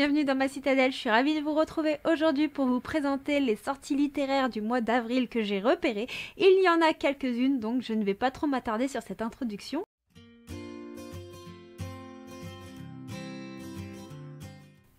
bienvenue dans ma citadelle. Je suis ravie de vous retrouver aujourd'hui pour vous présenter les sorties littéraires du mois d'avril que j'ai repérées. Il y en a quelques-unes, donc je ne vais pas trop m'attarder sur cette introduction.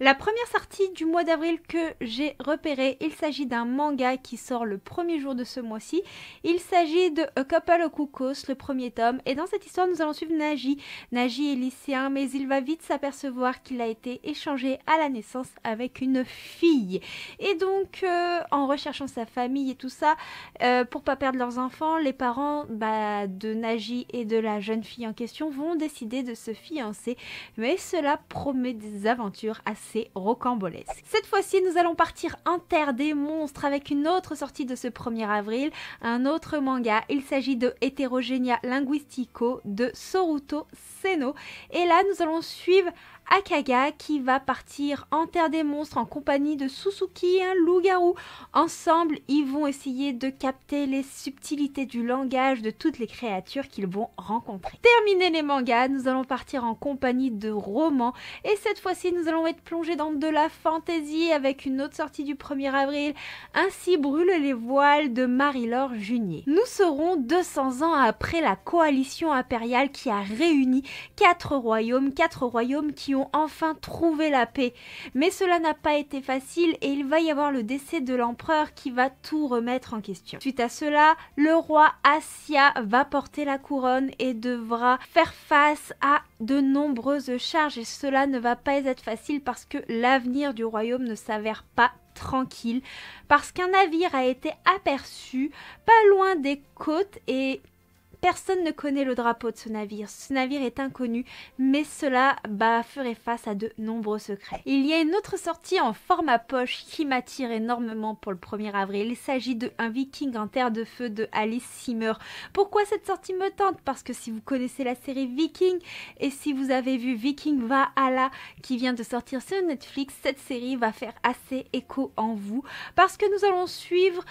La première sortie du mois d'avril que j'ai repérée, il s'agit d'un manga qui sort le premier jour de ce mois-ci. Il s'agit de A Couple of le premier tome. Et dans cette histoire, nous allons suivre Nagi. Nagi est lycéen, mais il va vite s'apercevoir qu'il a été échangé à la naissance avec une fille. Et donc, euh, en recherchant sa famille et tout ça, pour euh, pour pas perdre leurs enfants, les parents bah, de Nagi et de la jeune fille en question vont décider de se fiancer. Mais cela promet des aventures assez c'est rocambolesque. Cette fois-ci, nous allons partir en terre des monstres avec une autre sortie de ce 1er avril, un autre manga. Il s'agit de Heterogenia Linguistico de Soruto Seno. Et là, nous allons suivre Akaga qui va partir en terre des monstres en compagnie de Suzuki, un loup-garou. Ensemble, ils vont essayer de capter les subtilités du langage de toutes les créatures qu'ils vont rencontrer. Terminé les mangas, nous allons partir en compagnie de romans et cette fois-ci, nous allons être plongés dans de la fantasy avec une autre sortie du 1er avril, Ainsi brûlent les voiles de Marie-Laure Junier. Nous serons 200 ans après la coalition impériale qui a réuni quatre royaumes, quatre royaumes qui ont enfin trouvé la paix. Mais cela n'a pas été facile et il va y avoir le décès de l'empereur qui va tout remettre en question. Suite à cela, le roi Assia va porter la couronne et devra faire face à de nombreuses charges et cela ne va pas être facile parce que l'avenir du royaume ne s'avère pas tranquille parce qu'un navire a été aperçu pas loin des côtes et Personne ne connaît le drapeau de ce navire. Ce navire est inconnu, mais cela ferait face à de nombreux secrets. Il y a une autre sortie en format poche qui m'attire énormément pour le 1er avril. Il s'agit de Un Viking en terre de feu de Alice Simmer. Pourquoi cette sortie me tente Parce que si vous connaissez la série Viking et si vous avez vu Viking va à qui vient de sortir sur Netflix, cette série va faire assez écho en vous parce que nous allons suivre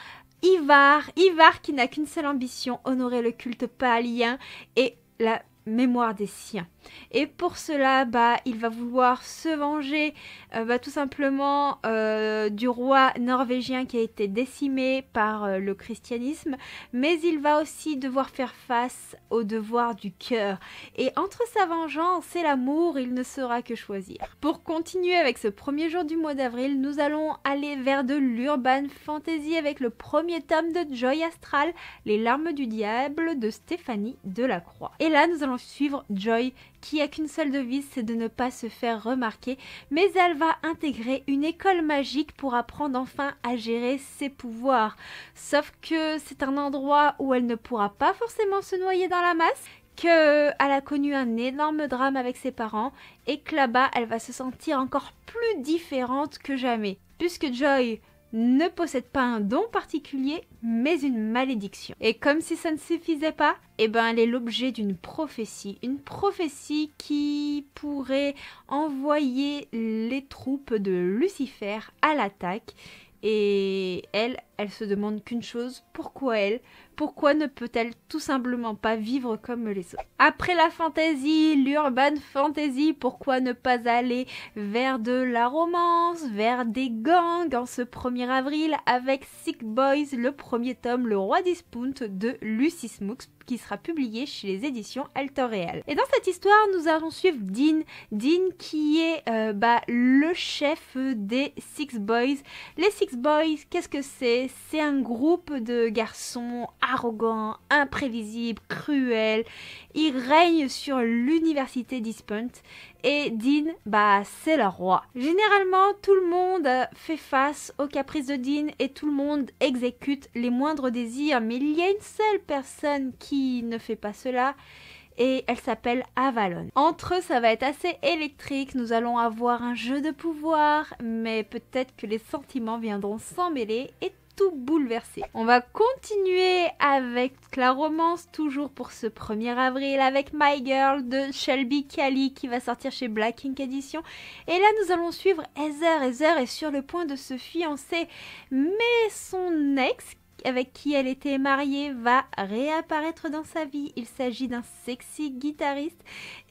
Ivar, Ivar qui n'a qu'une seule ambition, honorer le culte paalien et la mémoire des siens. Et pour cela, bah, il va vouloir se venger euh, bah, tout simplement euh, du roi norvégien qui a été décimé par euh, le christianisme, mais il va aussi devoir faire face au devoir du cœur. Et entre sa vengeance et l'amour, il ne saura que choisir. Pour continuer avec ce premier jour du mois d'avril, nous allons aller vers de l'urban fantasy avec le premier tome de Joy Astral, Les larmes du diable de Stéphanie Delacroix. Et là, nous allons suivre Joy qui a qu'une seule devise, c'est de ne pas se faire remarquer, mais elle va intégrer une école magique pour apprendre enfin à gérer ses pouvoirs. Sauf que c'est un endroit où elle ne pourra pas forcément se noyer dans la masse, qu'elle a connu un énorme drame avec ses parents et que là-bas elle va se sentir encore plus différente que jamais. Puisque Joy ne possède pas un don particulier, mais une malédiction. Et comme si ça ne suffisait pas, eh ben elle est l'objet d'une prophétie, une prophétie qui pourrait envoyer les troupes de Lucifer à l'attaque. Et elle, elle se demande qu'une chose, pourquoi elle Pourquoi ne peut-elle tout simplement pas vivre comme les autres Après la fantasy, l'urban fantasy, pourquoi ne pas aller vers de la romance, vers des gangs en ce 1er avril avec Six Boys, le premier tome, Le Roi des de Lucy Smooks qui sera publié chez les éditions Real. Et dans cette histoire, nous allons suivre Dean. Dean qui est euh, bah, le chef des Six Boys. Les Six Boys, qu'est-ce que c'est c'est un groupe de garçons arrogants, imprévisibles, cruels. Ils règnent sur l'université Dispunt et Dean, bah c'est leur roi. Généralement, tout le monde fait face aux caprices de Dean et tout le monde exécute les moindres désirs, mais il y a une seule personne qui ne fait pas cela et elle s'appelle Avalon. Entre eux, ça va être assez électrique, nous allons avoir un jeu de pouvoir, mais peut-être que les sentiments viendront s'emmêler et bouleversé. On va continuer avec la romance, toujours pour ce 1er avril, avec My Girl de Shelby Kelly qui va sortir chez Black Ink Edition. Et là, nous allons suivre Heather. Heather est sur le point de se fiancer, mais son ex, avec qui elle était mariée va réapparaître dans sa vie. Il s'agit d'un sexy guitariste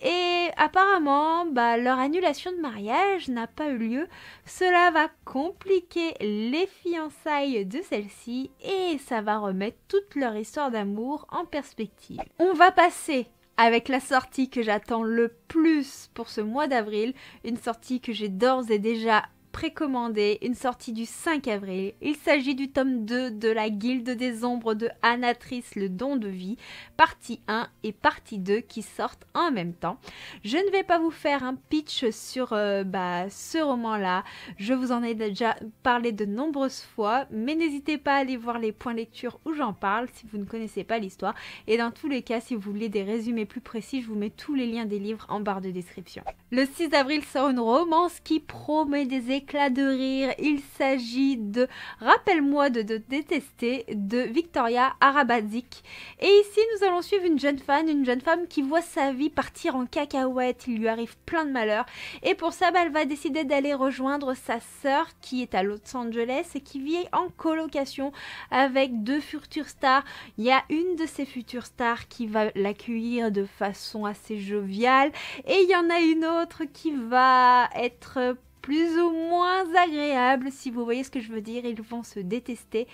et apparemment bah, leur annulation de mariage n'a pas eu lieu. Cela va compliquer les fiançailles de celle-ci et ça va remettre toute leur histoire d'amour en perspective. On va passer avec la sortie que j'attends le plus pour ce mois d'avril, une sortie que j'ai d'ores et déjà Précommandé, une sortie du 5 avril. Il s'agit du tome 2 de la Guilde des Ombres de Anatrice, le don de vie, partie 1 et partie 2 qui sortent en même temps. Je ne vais pas vous faire un pitch sur euh, bah, ce roman-là, je vous en ai déjà parlé de nombreuses fois, mais n'hésitez pas à aller voir les points lecture où j'en parle si vous ne connaissez pas l'histoire. Et dans tous les cas, si vous voulez des résumés plus précis, je vous mets tous les liens des livres en barre de description. Le 6 avril sort une romance qui promet des Éclat de rire. Il s'agit de Rappelle-moi de, détester de Victoria Arabadzik. Et ici, nous allons suivre une jeune fan, une jeune femme qui voit sa vie partir en cacahuète. Il lui arrive plein de malheurs. Et pour ça, bah, elle va décider d'aller rejoindre sa sœur qui est à Los Angeles et qui vit en colocation avec deux futures stars. Il y a une de ces futures stars qui va l'accueillir de façon assez joviale et il y en a une autre qui va être plus ou moins agréable, si vous voyez ce que je veux dire, ils vont se détester.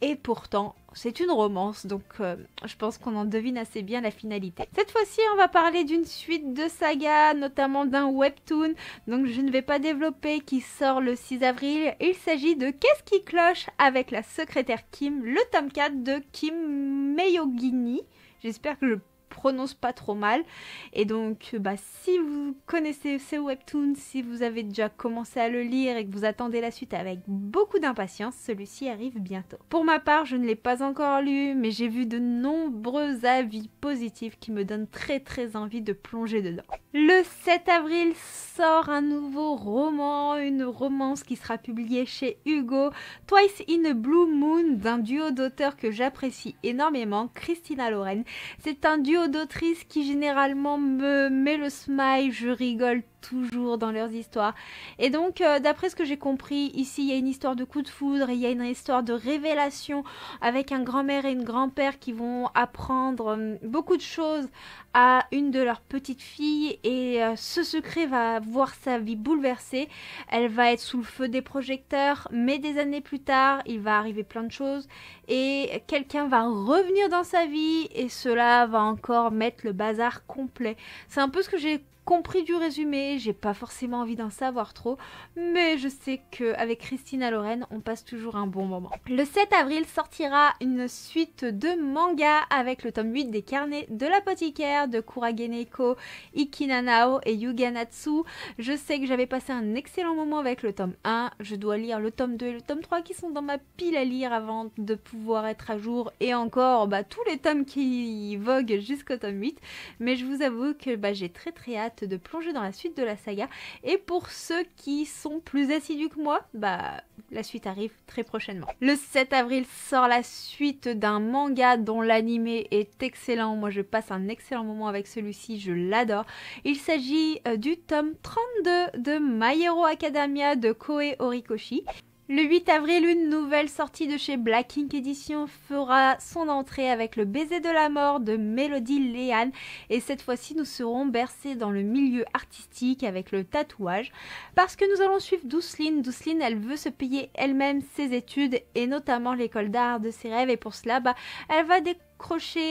Et pourtant, c'est une romance, donc euh, je pense qu'on en devine assez bien la finalité. Cette fois-ci, on va parler d'une suite de saga notamment d'un webtoon, donc je ne vais pas développer, qui sort le 6 avril. Il s'agit de Qu'est-ce qui cloche avec la secrétaire Kim, le tome 4 de Kim Meyogini. J'espère que je prononce pas trop mal. Et donc, bah, si vous connaissez ce webtoon, si vous avez déjà commencé à le lire et que vous attendez la suite avec beaucoup d'impatience, celui-ci arrive bientôt. Pour ma part, je ne l'ai pas encore lu, mais j'ai vu de nombreux avis positifs qui me donnent très très envie de plonger dedans. Le 7 avril sort un nouveau roman, une romance qui sera publiée chez Hugo, Twice in a Blue Moon d'un duo d'auteurs que j'apprécie énormément, Christina Loren. C'est un duo d'autrice qui généralement me met le smile, je rigole toujours dans leurs histoires. Et donc, euh, d'après ce que j'ai compris, ici, il y a une histoire de coup de foudre, il y a une histoire de révélation avec un grand-mère et une grand-père qui vont apprendre euh, beaucoup de choses à une de leurs petites filles et euh, ce secret va voir sa vie bouleversée. Elle va être sous le feu des projecteurs, mais des années plus tard, il va arriver plein de choses et quelqu'un va revenir dans sa vie et cela va encore mettre le bazar complet. C'est un peu ce que j'ai compris du résumé, j'ai pas forcément envie d'en savoir trop, mais je sais qu'avec Christina Lorraine, on passe toujours un bon moment. Le 7 avril sortira une suite de mangas avec le tome 8 des carnets de l'apothicaire de Kurageneko, Ikina Ikinanao et Yuganatsu. Je sais que j'avais passé un excellent moment avec le tome 1, je dois lire le tome 2 et le tome 3 qui sont dans ma pile à lire avant de pouvoir être à jour et encore bah, tous les tomes qui voguent jusqu'au tome 8, mais je vous avoue que bah, j'ai très très hâte de plonger dans la suite de la saga. Et pour ceux qui sont plus assidus que moi, bah la suite arrive très prochainement. Le 7 avril sort la suite d'un manga dont l'anime est excellent. Moi je passe un excellent moment avec celui-ci, je l'adore. Il s'agit euh, du tome 32 de My Hero Academia de Koei Horikoshi. Le 8 avril, une nouvelle sortie de chez Black Ink Edition fera son entrée avec le baiser de la mort de Mélodie Léane. Et cette fois-ci, nous serons bercés dans le milieu artistique avec le tatouage. Parce que nous allons suivre Douceline. Douceline, elle veut se payer elle-même ses études et notamment l'école d'art de ses rêves. Et pour cela, bah, elle va découvrir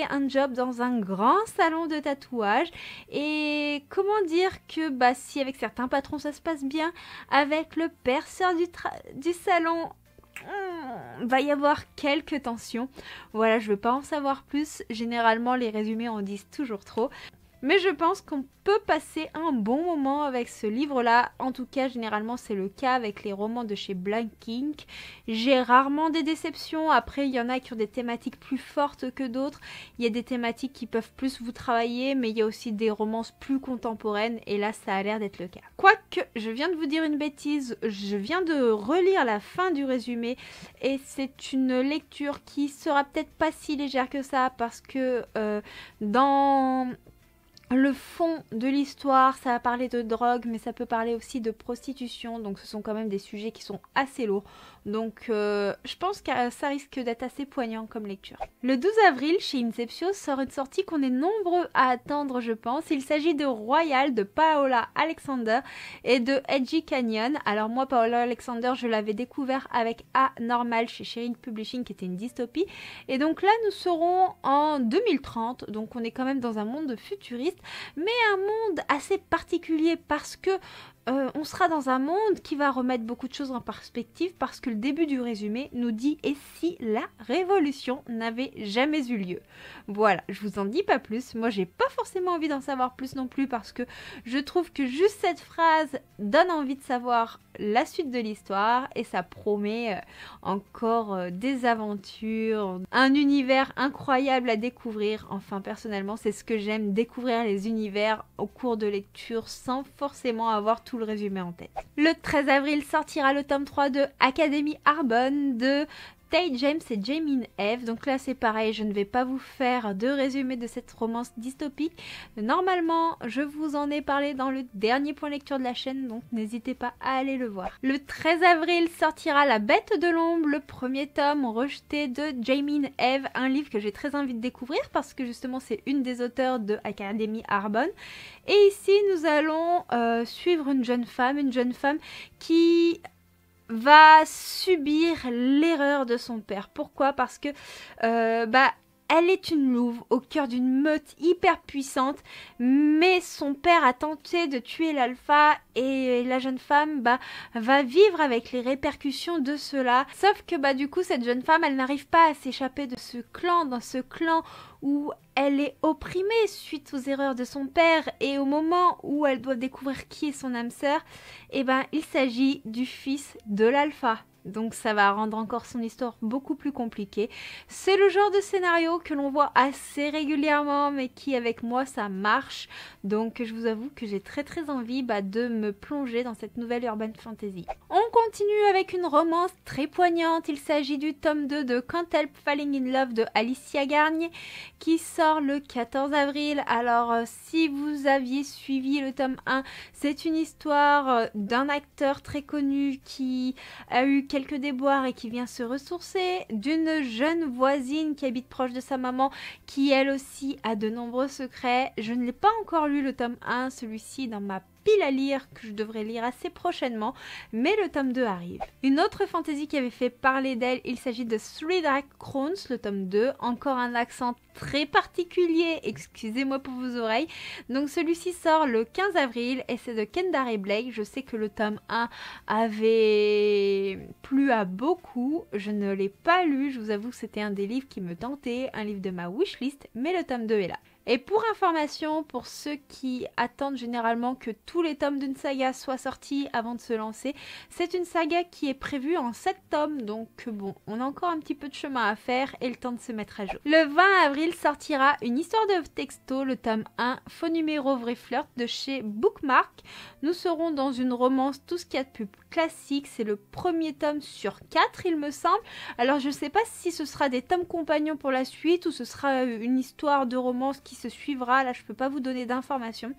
un job dans un grand salon de tatouage. Et comment dire que bah, si avec certains patrons ça se passe bien, avec le perceur du, du salon, hmm, va y avoir quelques tensions. Voilà, je veux pas en savoir plus. Généralement, les résumés en disent toujours trop. Mais je pense qu'on peut passer un bon moment avec ce livre-là. En tout cas, généralement, c'est le cas avec les romans de chez Blank Blankink. J'ai rarement des déceptions. Après, il y en a qui ont des thématiques plus fortes que d'autres. Il y a des thématiques qui peuvent plus vous travailler, mais il y a aussi des romances plus contemporaines. Et là, ça a l'air d'être le cas. Quoique, je viens de vous dire une bêtise. Je viens de relire la fin du résumé. Et c'est une lecture qui sera peut-être pas si légère que ça, parce que euh, dans le fond de l'histoire, ça a parlé de drogue, mais ça peut parler aussi de prostitution, donc ce sont quand même des sujets qui sont assez lourds. Donc euh, je pense que ça risque d'être assez poignant comme lecture. Le 12 avril, chez Inceptio sort une sortie qu'on est nombreux à attendre, je pense. Il s'agit de Royal de Paola Alexander et de Edgy Canyon. Alors moi, Paola Alexander, je l'avais découvert avec A Normal chez Sherry Publishing, qui était une dystopie. Et donc là, nous serons en 2030, donc on est quand même dans un monde futuriste, mais un monde assez particulier parce que euh, on sera dans un monde qui va remettre beaucoup de choses en perspective parce que le début du résumé nous dit et si la révolution n'avait jamais eu lieu. Voilà, je vous en dis pas plus. Moi, j'ai pas forcément envie d'en savoir plus non plus parce que je trouve que juste cette phrase donne envie de savoir la suite de l'histoire et ça promet euh, encore euh, des aventures, un univers incroyable à découvrir. Enfin, personnellement, c'est ce que j'aime découvrir les univers au cours de lecture sans forcément avoir tout le résumé en tête. Le 13 avril sortira le tome 3 de Académie Arbonne de Tay James et Jamin Eve. Donc là, c'est pareil, je ne vais pas vous faire de résumé de cette romance dystopique. Normalement, je vous en ai parlé dans le dernier point lecture de la chaîne, donc n'hésitez pas à aller le voir. Le 13 avril sortira La Bête de l'Ombre, le premier tome rejeté de Jamin Eve, un livre que j'ai très envie de découvrir parce que justement, c'est une des auteurs de Académie Arbonne. Et ici, nous allons euh, suivre une jeune femme, une jeune femme qui va subir l'erreur de son père. Pourquoi Parce que euh, bah, elle est une louve au cœur d'une meute hyper puissante, mais son père a tenté de tuer l'alpha et la jeune femme bah, va vivre avec les répercussions de cela. Sauf que bah, du coup, cette jeune femme, elle n'arrive pas à s'échapper de ce clan, dans ce clan où elle est opprimée suite aux erreurs de son père et au moment où elle doit découvrir qui est son âme sœur, eh ben, il s'agit du fils de l'alpha donc ça va rendre encore son histoire beaucoup plus compliquée. C'est le genre de scénario que l'on voit assez régulièrement, mais qui avec moi ça marche. Donc je vous avoue que j'ai très très envie bah, de me plonger dans cette nouvelle urban fantasy. On continue avec une romance très poignante. Il s'agit du tome 2 de Can't Help Falling in Love de Alicia Garnier, qui sort le 14 avril. Alors euh, si vous aviez suivi le tome 1, c'est une histoire euh, d'un acteur très connu qui a eu quelques déboires et qui vient se ressourcer, d'une jeune voisine qui habite proche de sa maman, qui elle aussi a de nombreux secrets. Je ne l'ai pas encore lu le tome 1, celui-ci dans ma pile à lire, que je devrais lire assez prochainement, mais le tome 2 arrive. Une autre fantaisie qui avait fait parler d'elle, il s'agit de Three Dark Crowns, le tome 2, encore un accent très particulier, excusez-moi pour vos oreilles. Donc celui-ci sort le 15 avril et c'est de Kendare Blake. Je sais que le tome 1 avait plu à beaucoup, je ne l'ai pas lu, je vous avoue que c'était un des livres qui me tentait, un livre de ma wishlist, mais le tome 2 est là. Et pour information, pour ceux qui attendent généralement que tous les tomes d'une saga soient sortis avant de se lancer, c'est une saga qui est prévue en 7 tomes, donc bon, on a encore un petit peu de chemin à faire et le temps de se mettre à jour. Le 20 avril sortira Une histoire de texto, le tome 1, faux numéro vrai flirt de chez Bookmark. Nous serons dans une romance tout ce qu'il y a de plus classique, C'est le premier tome sur quatre, il me semble. Alors je ne sais pas si ce sera des tomes compagnons pour la suite ou ce sera euh, une histoire de romance qui se suivra. Là, je ne peux pas vous donner d'informations.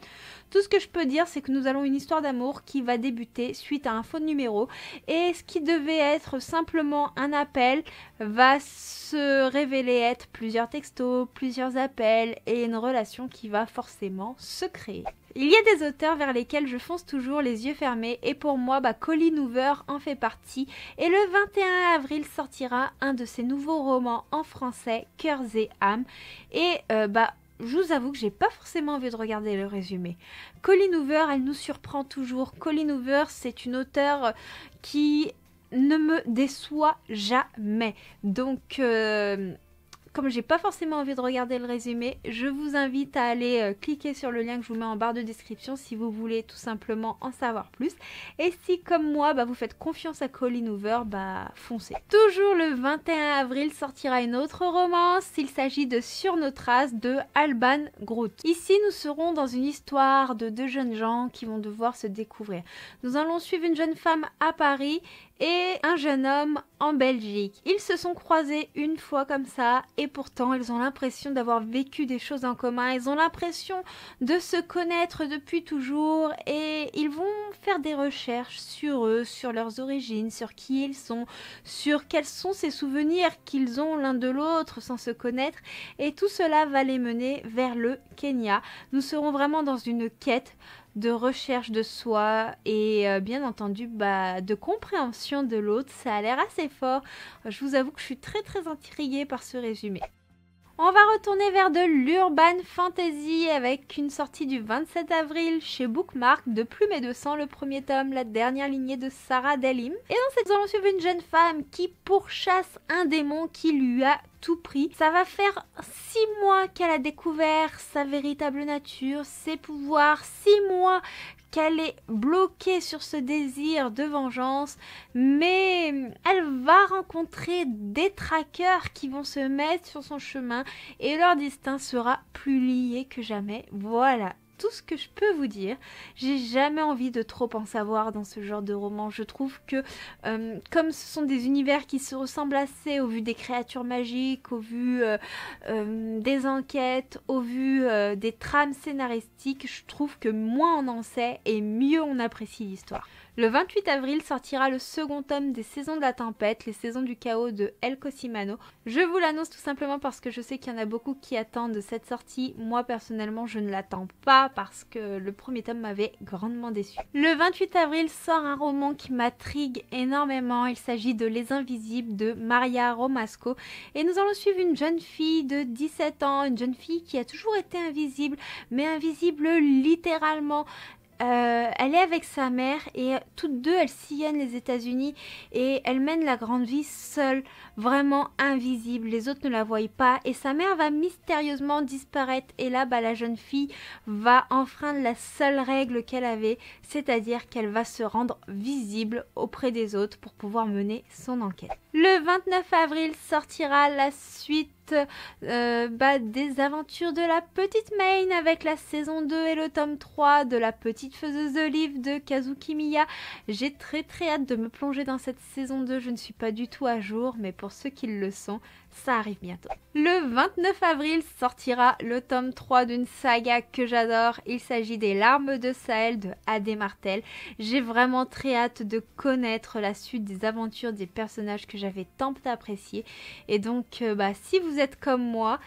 Tout ce que je peux dire, c'est que nous allons une histoire d'amour qui va débuter suite à un faux numéro. Et ce qui devait être simplement un appel va se révéler être plusieurs textos, plusieurs appels et une relation qui va forcément se créer. Il y a des auteurs vers lesquels je fonce toujours les yeux fermés et pour moi, bah, Colin Hoover en fait partie et le 21 avril sortira un de ses nouveaux romans en français, Cœurs et âmes et euh, bah je vous avoue que j'ai pas forcément envie de regarder le résumé. Colin Hoover, elle nous surprend toujours. Colin Hoover, c'est une auteure euh, qui ne me déçoit jamais. Donc euh, comme j'ai pas forcément envie de regarder le résumé, je vous invite à aller euh, cliquer sur le lien que je vous mets en barre de description si vous voulez tout simplement en savoir plus. Et si comme moi, bah, vous faites confiance à Colin Hoover, bah foncez. Toujours le 21 avril sortira une autre romance. Il s'agit de Sur nos traces de Alban Groot. Ici, nous serons dans une histoire de deux jeunes gens qui vont devoir se découvrir. Nous allons suivre une jeune femme à Paris et un jeune homme en Belgique. Ils se sont croisés une fois comme ça et pourtant ils ont l'impression d'avoir vécu des choses en commun, ils ont l'impression de se connaître depuis toujours et ils vont faire des recherches sur eux, sur leurs origines, sur qui ils sont, sur quels sont ces souvenirs qu'ils ont l'un de l'autre sans se connaître et tout cela va les mener vers le Kenya. Nous serons vraiment dans une quête de recherche de soi et euh, bien entendu bah, de compréhension de l'autre. Ça a l'air assez fort. Je vous avoue que je suis très très intriguée par ce résumé. On va retourner vers de l'urban fantasy avec une sortie du 27 avril chez Bookmark de Plume et de Sang, le premier tome, la dernière lignée de Sarah Delim. Et dans cette, nous allons suivre une jeune femme qui pourchasse un démon qui lui a tout pris. Ça va faire 6 mois qu'elle a découvert sa véritable nature, ses pouvoirs, 6 mois elle est bloquée sur ce désir de vengeance, mais elle va rencontrer des traqueurs qui vont se mettre sur son chemin et leur destin sera plus lié que jamais. Voilà, tout ce que je peux vous dire. J'ai jamais envie de trop en savoir dans ce genre de roman. Je trouve que euh, comme ce sont des univers qui se ressemblent assez au vu des créatures magiques, au vu euh, euh, des enquêtes, au vu des trames scénaristiques, je trouve que moins on en sait et mieux on apprécie l'histoire. Le 28 avril sortira le second tome des Saisons de la Tempête, les Saisons du Chaos de El Cosimano. Je vous l'annonce tout simplement parce que je sais qu'il y en a beaucoup qui attendent cette sortie. Moi personnellement, je ne l'attends pas parce que le premier tome m'avait grandement déçu. Le 28 avril sort un roman qui m'intrigue énormément. Il s'agit de Les Invisibles de Maria Romasco et nous allons suivre une jeune fille de 17 ans, une jeune fille qui a toujours été invisible, mais invisible littéralement euh, elle est avec sa mère et toutes deux, elles sillonnent les États-Unis et elles mènent la grande vie seule, vraiment invisible. Les autres ne la voient pas et sa mère va mystérieusement disparaître. Et là, bah, la jeune fille va enfreindre la seule règle qu'elle avait, c'est-à-dire qu'elle va se rendre visible auprès des autres pour pouvoir mener son enquête. Le 29 avril sortira la suite euh, bah, des aventures de la petite main avec la saison 2 et le tome 3 de la petite faiseuse d'olive de Kazuki Miya. J'ai très très hâte de me plonger dans cette saison 2, je ne suis pas du tout à jour, mais pour ceux qui le sont, ça arrive bientôt. Le 29 avril sortira le tome 3 d'une saga que j'adore. Il s'agit des larmes de Sahel de Adé Martel. J'ai vraiment très hâte de connaître la suite des aventures des personnages que j'avais tant appréciés. Et donc, euh, bah, si vous êtes comme moi,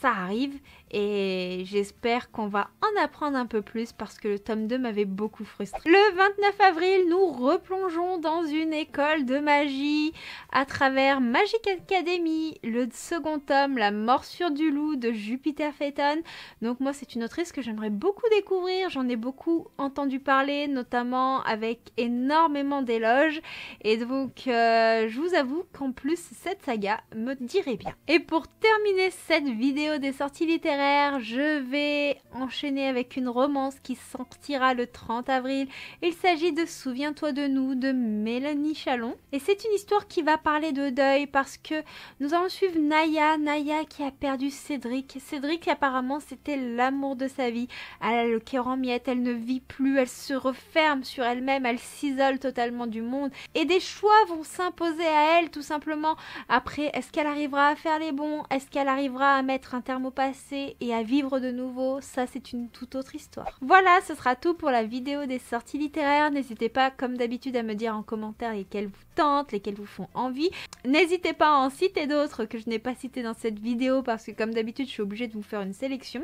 ça arrive et j'espère qu'on va en apprendre un peu plus parce que le tome 2 m'avait beaucoup frustré. Le 29 avril, nous replongeons dans une école de magie à travers Magic Academy, le second tome, La morsure du loup de Jupiter Phaeton. Donc moi c'est une autrice que j'aimerais beaucoup découvrir, j'en ai beaucoup entendu parler, notamment avec énormément d'éloges. Et donc euh, je vous avoue qu'en plus cette saga me dirait bien. Et pour terminer cette vidéo des sorties littéraires, je vais enchaîner avec une romance qui sortira le 30 avril. Il s'agit de Souviens-toi de nous de Mélanie Chalon. Et c'est une histoire qui va parler de deuil parce que nous allons suivre Naya. Naya qui a perdu Cédric. Cédric apparemment c'était l'amour de sa vie. Elle a le cœur en miettes, elle ne vit plus, elle se referme sur elle-même, elle s'isole totalement du monde. Et des choix vont s'imposer à elle tout simplement. Après, est-ce qu'elle arrivera à faire les bons Est-ce qu'elle arrivera à mettre un terme au passé et à vivre de nouveau, ça c'est une toute autre histoire. Voilà, ce sera tout pour la vidéo des sorties littéraires. N'hésitez pas comme d'habitude à me dire en commentaire lesquelles vous tentent, lesquelles vous font envie. N'hésitez pas à en citer d'autres que je n'ai pas citées dans cette vidéo parce que comme d'habitude je suis obligée de vous faire une sélection.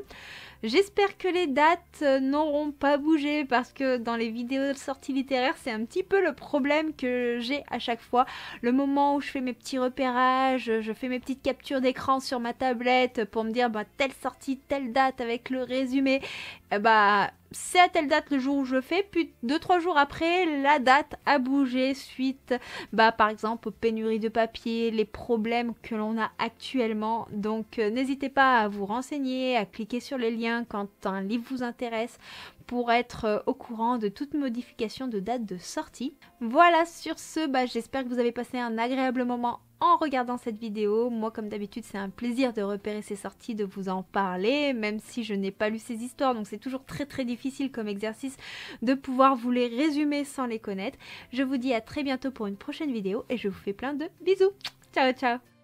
J'espère que les dates euh, n'auront pas bougé parce que dans les vidéos de sorties littéraires c'est un petit peu le problème que j'ai à chaque fois. Le moment où je fais mes petits repérages, je fais mes petites captures d'écran sur ma tablette pour me dire bah, telle sortie telle date avec le résumé, eh bah c'est à telle date le jour où je fais, puis deux trois jours après, la date a bougé suite, bah, par exemple, aux pénuries de papier, les problèmes que l'on a actuellement. Donc, euh, n'hésitez pas à vous renseigner, à cliquer sur les liens quand un livre vous intéresse pour être euh, au courant de toute modification de date de sortie. Voilà, sur ce, bah, j'espère que vous avez passé un agréable moment en regardant cette vidéo. Moi, comme d'habitude, c'est un plaisir de repérer ces sorties, de vous en parler, même si je n'ai pas lu ces histoires. Donc, c'est toujours très très difficile comme exercice de pouvoir vous les résumer sans les connaître. Je vous dis à très bientôt pour une prochaine vidéo et je vous fais plein de bisous. Ciao, ciao